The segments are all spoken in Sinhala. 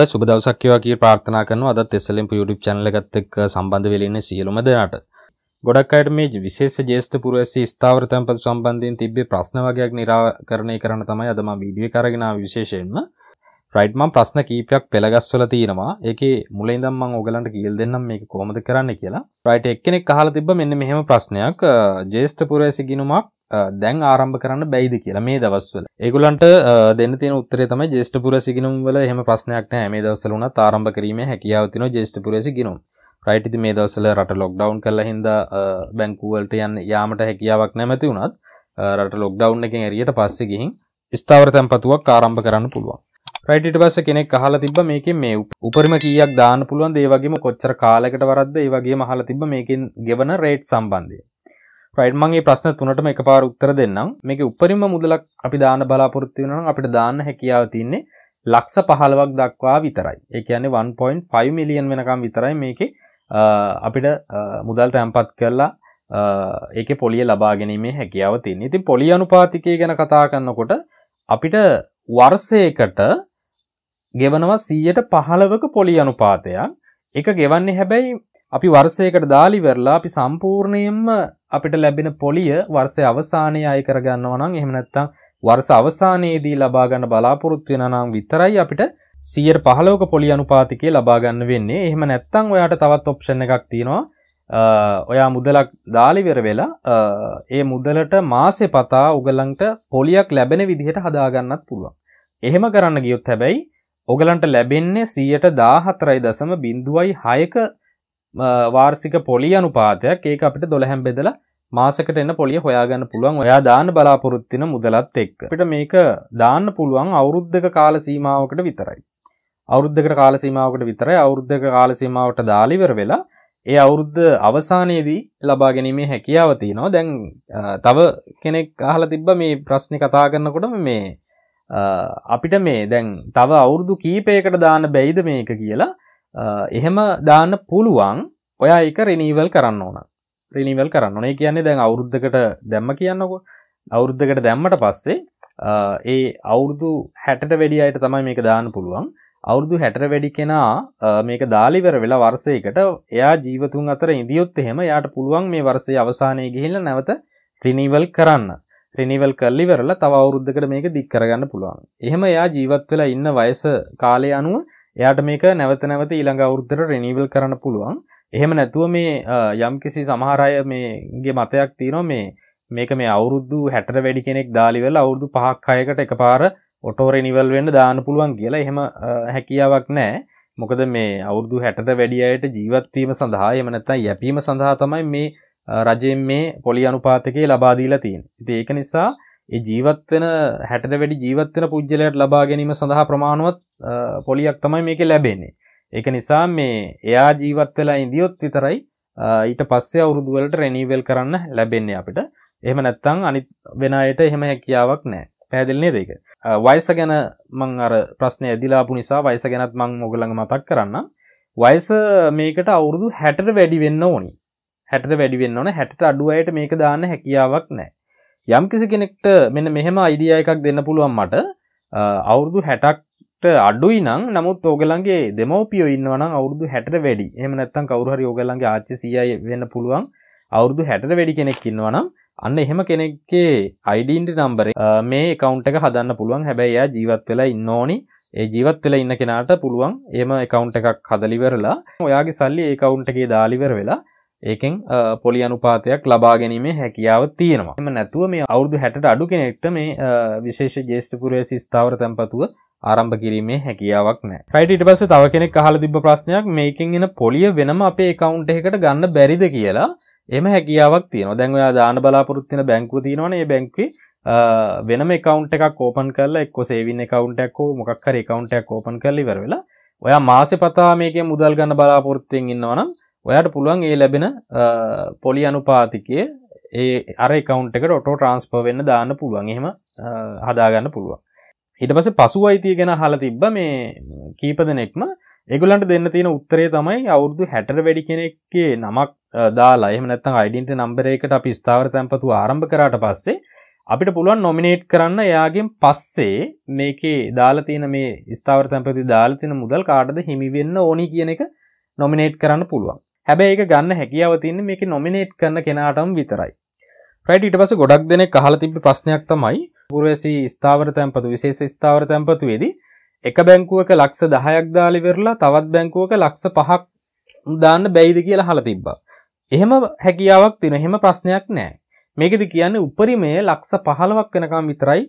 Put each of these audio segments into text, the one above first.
හොඳ සුබ දවසක් කියලා කී ප්‍රාර්ථනා කරනවා අදත් SLM YouTube channel එකත් එක්ක සම්බන්ධ වෙලා ඉන්න සියලුම දෙනාට. ගොඩක් අයට මේ විශේෂ ජේෂ්ඨ පුරවැසි ස්ථාවර තැන්පතු සම්බන්ධයෙන් තිබ්බේ ප්‍රශ්න වගයක් निराකරණය කරන්න තමයි අද මම වීඩියෝ එක අරගෙන ආවේ විශේෂයෙන්ම. රයිට් මම ප්‍රශ්න කීපයක් පෙළගස්වල තියෙනවා. ඒකේ මුලින් ඉඳන් මම ඔයගලන්ට කියලා දෙන්නම් මේක කොහොමද කරන්න කියලා. රයිට් එක්කෙනෙක් අහලා තිබ්බ මෙන්න මෙහෙම ප්‍රශ්නයක්. ජේෂ්ඨ පුරවැසි ගිනුමක් දැන් ආරම්භ කරන්න බැයිද කියලා මේ දවස්වල. ඒගොල්ලන්ට දෙන්න තියෙන උත්තරේ තමයි ජේෂ්ඨපුර සිගිනුම් වල එහෙම ප්‍රශ්නයක් නැහැ. මේ දවස්වල උනත් ආරම්භ කිරීමේ හැකියාව තියෙනවා ජේෂ්ඨපුර සිගිනුම්. රයිට් ඉතින් මේ දවස්වල රට ලොක්ඩවුන් කරලා හින්දා බැංකුව වලට යන්න යාමට හැකියාවක් නැමැති උනත් රට ලොක්ඩවුන් එකෙන් එරියට පස්සේ ගිහින් ස්ථාවර තැන්පතුවක් ආරම්භ කරන්න පුළුවන්. රයිට් ඊට පස්සේ කෙනෙක් අහලා තිබ්බ මේකෙන් මේ උපරිම කීයක් දාන්න පුළුවන්ද? ඒ වගේම කොච්චර කාලයකට වරද්ද? ඒ වගේම අහලා තිබ්බ මේකෙන් ගෙවන රේට් සම්බන්ධයෙන්. ්‍රයිඩ්මගේ ප්‍රශ්න තුනටම එක පාර උත්තර දෙන්නම් මේක උපරිම මුදලක් අපි දාන බලාපොරොත්ති වෙනනම් අපිට දාන්න හැකියාව තින්නේ ලක්ෂ පහලවක් දක්වා විතරයි එක යන්නේ 1.5 මිලියන් වෙනකම් විතරයි මේක අපිට මුදල් තැම්පත් කරලා ඒක පොලිය ලබා ගැනීමේ හැකියාව තින් ඉතින් පොලි අනුපාතිකය ගැන කතා කන්නකොට අපිට වර්සයකට ගෙවනවා සීයට පහළවක පොලි අනුපාතයක් එක ගෙවන්නේ හැබැයි අපි වර්ෂයකට දාලි වෙරලා අපි සම්පූර්ණයෙන්ම අපිට ලැබෙන පොලිය වර්ෂය අවසානයේ අය කරගන්නවා නම් එහෙම නැත්නම් වර්ෂ අවසානයේදී ලබා ගන්න බලාපොරොත්තු වෙනා නම් විතරයි අපිට 115ක පොලි අනුපාතිකය ලබා ගන්න වෙන්නේ. එහෙම නැත්නම් ඔයාට තවත් ඔප්ෂන් එකක් තියෙනවා. ඔයා මුදලක් දාලි වෙර වෙලා ඒ මුදලට මාසේ පතා උගලන්ට පොලියක් ලැබෙන විදිහට හදා ගන්නත් පුළුවන්. එහෙම කරන්න ගියොත් හැබැයි ඔගලන්ට ලැබෙන්නේ 114.06ක වාර්සික පොලි අනුපාතයක් ඒක අපිට දොළහැම් බෙදලා මාසකට එන්න පොලිය හොයාගන්න පුළුවන් ඔයා දාන්න බලාපොරොත්තින මුදලත් එක්ක අපිට මේක දාන්න පුළුවන් අවුරුද්ධක කාල සීමාවකට විතරයි අවුරුද්ධකට කාල සීමාවකට විතරයි අවුරුද්ධක කාල සීමාවට දාලිවර වෙලා ඒ අවුරුද්ධ අවසානයේදී ලබා ගැනීමේ හැකියාව තියෙනවා දැන් තව කෙනෙක් අහලා තිබ්බ මේ ප්‍රශ්නේ කතා කරනකොට මේ අපිට මේ දැන් තව අවුරුදු කීපයකට දාන්න බැයිද මේක කියලා එහෙම දාන්න පුළුවන් ඔයා එක රිනීවල් කරන්න ඕන රිනිවල් කරන්න ඕනේ කියන්නේ දැන් අවුරුද්ධකට දැම්ම කියන්නකො අවුරුද්ධකට දැම්මට පස්සේ ඒ අවුරුදු හැටට වැඩි අයට තමයි මේක දාන්න පුළුවන් අවුරුදු හැටර වැඩි කෙනා මේක දාලිවර වෙලා වර්සයකට එයා ජීවතුන් අතර ඉදියොත් එහෙම යාට පුළුවන් මේ වර්සය අවසානය ගිහිල්ල නැවත රිනිවල් කරන්න රිනිවල් කල්ලිවරලා තව අවුරුද්ධකට මේක දික් කරගන්න පුළුවන් එහෙම එයා ජීවත් වෙලා ඉන්න වයස කාලය අනුව එයාට මේක නැවත නැවත ඊළඟ අවුද්ධර රෙනීවල් කරන්න පුළුවන් එහෙම නැතුව මේ යම්කිසි සමහරය මේගේ මතයක් තියෙනවා මේ මේක මේ අවුරුද්දු හැටර වැඩි කෙනෙක් දාලිවෙල අවුරුදු පහක් අයකට එක පාර ඔටෝ රෙනිවල් වෙන්න දාන පුළුවන් කියලා එහෙම හැකියාවක් නෑ මොකද මේ අවුරුදු හැටට වැඩියට ජීවත්වීම සඳහා එමනැත්තයි යැපීම සඳහා තමයි මේ රජයෙන් මේ පොලි අනුපාතකයේ ලබාදීලා තියෙන් ඉති ඒක නිසා ඒ ජීවත්වෙන හැටට වැඩි ජීවත්වන පුද්ගලයට ලබා ගැනීම සඳහා ප්‍රමාණුවත් පොලියක් තමයි මේක ලැබෙන්නේ ඒක නිසා මේ එයා ජීවත්වෙලා ඉදිියොත් විතරයි ඊට පස්සේ අවුරුදුවලට රැනීවල් කරන්න ලැබෙන්නේ අපිට එහම නැත්තං අනි වෙනයට එහෙම හැකියාවක් නෑ පැදිල්න්නේ දෙක වයිස ගැන මං අර ප්‍රශ්නය ඇදිලාපු නිසා වයිස ගැනත් මං මොගලඟ මතක් කරන්න වයිස මේකට අවුරුදු හැටට වැඩි වෙන්න ඕනි හැට වැඩිවෙන්න ඕන හැට අඩුවයට මේක දාන්න හැකියාවක් නෑ යම් කිසි කෙනෙක්ට මෙන්න මෙහෙම අයිඩියා එකක් දෙන්න පුළුවන් මට අවුරුදු 60ට අඩුයි නම් නමුත් ඕගලන්ගේ දෙමව්පියෝ ඉන්නවා නම් අවුරුදු 60ට වැඩි. එහෙම නැත්නම් කවුරු හරි ඕගලන්ගේ ආච්චි සීයා වෙන්න පුළුවන් අවුරුදු 60ට වැඩි කෙනෙක් ඉන්නවා නම් අන්න එහෙම කෙනෙක්ගේ අයිඩෙන්ටි නම්බරේ මේ account එක හදන්න පුළුවන්. හැබැයි එයා ජීවත් වෙලා ඉන්න ඕනි. ඒ ජීවත් වෙලා ඉන්න කෙනාට පුළුවන් එහෙම account එකක් හදලිවරලා ඔයාගේ සල්ලි ඒ account එකේ දාලිවර වෙලා ඒකෙන් පොලි අනුපාතයක් ලබා ගැනීමේ හැකියාව තියෙනවා එම නැතුව මේ අවුදු හැට අඩු කෙනෙක්ට මේ විශේෂ ජේෂ්ඨපුරේ ස්ථාවර තැන්පතුව ආරම්භ කිරීමේ හැකියාවක් නෑ ප්‍රයිටට පස තව කෙනෙක් අහල තිබ ප්‍රශ්නයක් මේකින් එන පොලිය වෙනම අපේ එකකවුන්ට එකට ගන්න බැරිද කියලා එම හැකියාවක් තියෙන දැන්වයා දාන බලාපොරත්තින බැංකුව තියෙනවනේ බැංකවි වෙනම එකකවන්් එකක් කෝපන් කරලා එක්ක සේවින් එකකවන්ටක්කෝ මොක්කර එකකවන්ටක් කෝපන් කරලි වරවෙලා ඔයා මාසෙ පතා මේක මුදල් ගන්න බලාපොරත්තියෙන් ඉන්නවනම් ඔයාට පුළුවන් ඒ ලැබෙන පොලි අනුපාතිකය ඒ අර කවන්් එකට ඔටෝ ට්‍රන්ස්පර් වෙන්න දාන්න පුළුවන් එහෙම හදාගන්න පුළුවන් ඊට පස පසු අයිතිය ගැෙන හල තිබ්බ මේ කීප දෙනෙක්ම එගුලන්ට දෙන්න තියෙන උත්තරේ තමයි අවුදු හැටර වැඩි කෙනෙක්ගේ නමක් දාලා එහම නැත්තන් අයිඩන්ට නම්බරේකට අපි ස්ථාවර තැන්පතු ආරම්භ කරට පස්සේ අපිට පුළුවන් නොමිනේට් කරන්න එයාගෙන් පස්සේ මේකේ දාලා තියෙන මේ ස්ථාවර තැන්පති දාලා තින මුදල් කාටද හිමිවෙන්න ඕනි කියන එක නොමිනේට් කරන්න පුළුවන් හැබැ ඒ ගන්න හැකියාවතින්න මේක නොමිනේට් කරන කෙනාටම් විතරයි ට ඉට පස ගොඩක් දෙන කහල තිබි ප්‍රශ්නයක් තමයි පුරවැසි ස්ථාවර තැන්පතු විශේෂ ස්ථාවර තැන්පතුවේදී එක බැංකුවක ලක්ෂ දහයක් දාලි වෙරලා තවත් බැංකුවක ලක්ෂ පහක් දාන්න බැයිද කියලා හල තිබ්බා එහෙම හැකියාවක් තින එහෙම ප්‍රශ්නයක් නෑ මේකද කියන්නේ උපරිමය ලක්ෂ පහලවක් වෙනකම් විතරයි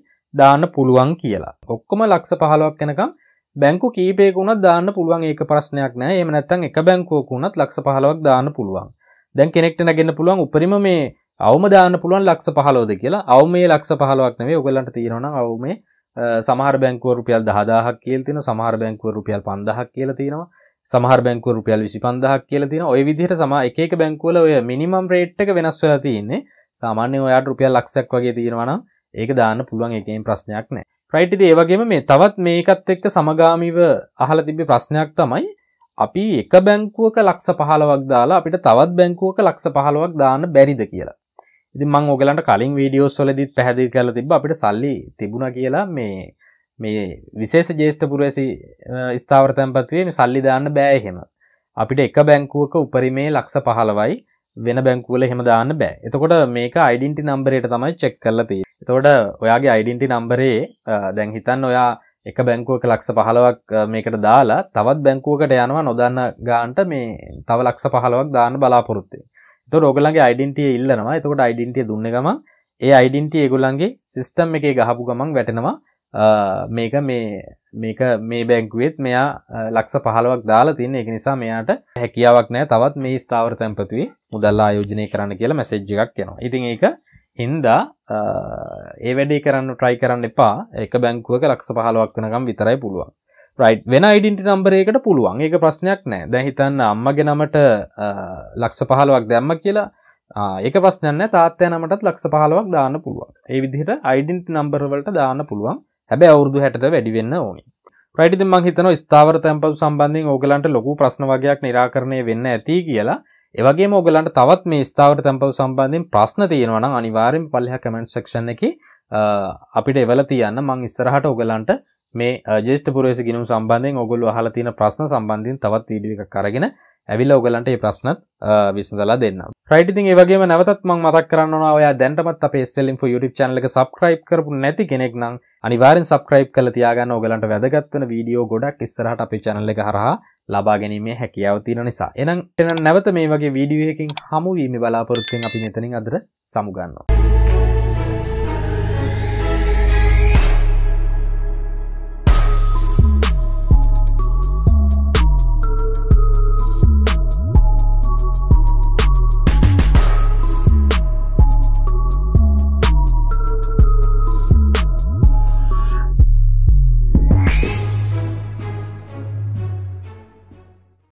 දාන්න පුළුවන් කියලා ඔක්කොම ලක්ෂ පහලවක් වෙනකම් බැංකු කීපයකුණත් දාන්න පුළුවන් ඒක ප්‍රශ්නයක් නෑ එම නැත්තන් එක බැංකුවකුණත් ලක්ෂ පහලවක් දාන්න පුළුවන් දැන් කෙනෙක්ට නැගෙන පුළුවන් උපරිම මේ අවම දාන්න පුළුවන් ලක්ෂ පහලෝද කියලා අව මේ ලක්ෂ පහලවක් නෙවේ ඔගලන්ට තියෙනවන අව මේ සමහර බැංකුව රුපියල් දහදාහක් කියල තින සමහර බැංකුව රුපියල් පන්දහක් කියල තියෙනවා සමහර බැංකුව රුපියල් විසි පන්දහක් කියල තින ඔය විදිහට සම එක බැංකුවල ඔය මිනිමම් රේට් එක වෙනස් වෙලා තියන්නේ සාමාන්‍ය ඔයාට රුපියල් ලක්ෂක් වගේ තියෙනවනම් ඒක දාන්න පුළුවන් එකෙන් ප්‍රශ්නයක් නෑ රයිට්ද ඒවගේම මේ තවත් මේකත් එක්ක සමගාමිව අහල තිබි ප්‍රශ්නයක් තමයි අපි එක බැංකුවක ලක්ෂ පහලවක් දාලා අපිට තවත් බැංකුවක ලක්ෂ පහලවක් දාන්න බැරිද කියලා ඉති මං ඔගලන්ට කලින් වීඩියෝ සොලදිත් පැහදිල් කල තිබ අපිට සල්ලි තිබුණ කියලා මේ මේ විශේෂ ජේෂ්ඨපුරසි ස්ථාවර තැන්පත්වේ සල්ලි දාන්න බෑහෙම අපිට එක බැංකුවක උපරිමේ ලක්ෂ පහලවයි වෙන බැංකුවල හෙම දාන්න බෑ එතකොට මේක අයිඩින්ටි නම්බරයට තමයි චෙක් කරලතිය එතකොට ඔයාගේ අයිඩන්ටි නම්බරේ දැන් හිතන් ඔයා එක බැංකුවක ලක්ෂ පහලවක් මේකට දාලා තවත් බැංකුවකට යනවා නොදන්න ගාන්ට මේ තව ලක්ෂ පහලවක් දාන්න බලාපොරොත්තේ තො රෝගලගේ අයිඩන්ටිය ඉල්ලනවා එතකොට අයිඩන්ටිය දුන්න ගම ඒ අයිඩන්ටිය ගොල්ලන්ගේ සිිස්ටම් එකේ ගහපු ගමන් වැටෙනවා මේක මේ මේක මේ බැංකුවෙත් මෙයා ලක්ෂ පහලවක් දාලා තින්න එක නිසා මෙයාට හැකියාවක් නෑ තවත් මේ ස්ථාවර තැන්පතුවේ මුදල්ලා යෝජනය කරන්න කියලා මැසෙජ් එකක් යනවා ඉතින් ඒක හින්දා ඒ වැඩි කරන්න ට්‍රයි කරන්න එපා එක බැංකුවක ලක්ෂ පහලුවක් වෙනකම් විතරයි පුළුවන් රයිට් වෙන යිඩින්ටි නම්බරේකට පුළුවන් ඒක ප්‍රශ්නයක් නෑ දැ හිතන්න අම්මගේ නමට ලක්ෂ පහලුවක් දැම්ම කියලා ඒක ප්‍රශ්නන්න තාත්තය නමටත් ලක්ෂ පහලුවක් දාන්න පුළුවන් ඒ විදිහට අයිඩින්ටි නම්බරවලට දාන්න පුළුවන් හැබැ අවුරදු හැට වැඩිවෙන්න ඕනි ප්‍රයිඩිද මං හිතන ස්ථාවර තැම්පතු සම්බන්ධින් ඕගලන්ට ලොකු ප්‍රශ්න වගයක් නිරාකරණය වෙන්න ඇති කියලා ඒවගේ මෝගලන්ට තවත් මේ ස්ථාවට තැම්පව සම්බන්ධින් ප්‍රශ්න තියෙනවන අනිවාරෙන් පල්හ කමෙන්ට් සක්ෂණ එක අපිට එවල තියන්න මං ඉස්සරහට ඔගලන්ට මේ ජේෂ්ඨ පුරේස ගිනුම් සම්බන්ධයෙන් ඔගොල්ලු අහලා තියෙන ප්‍රශ්න සම්බන්ධයෙන් තවත් වීඩියෝ එකක් අරගෙන ඇවිල්ල ඔගලන්ට ඒ ප්‍රශ්න විසඳලා දෙන්න ප්‍රයිටඉතින් ඒවගේ නවතත් මං මතක් කරන්න ඔයා දැන්ටමත් අප ස්සෙලින් YouTube චනලක සබස්ක්‍රයිබ් කරපු නැති කෙනෙක් නම් අනිවාරෙන් සබස්ක්‍රයිබ් කල තියාගන්න ඔගලන්ට වැදගත්වන වීඩියෝ ගොඩක් ඉස්සරහට අපි චනල්ල එක හරහා ලබා ගැනීමේ හැකියාව තියෙන නිසා එනම් එනම් නැවත මේ වගේ වීඩියෝ එකකින් හමුවීම බලාපොරොත්තුෙන් අපි මෙතනින් අදර සමුගන්නවා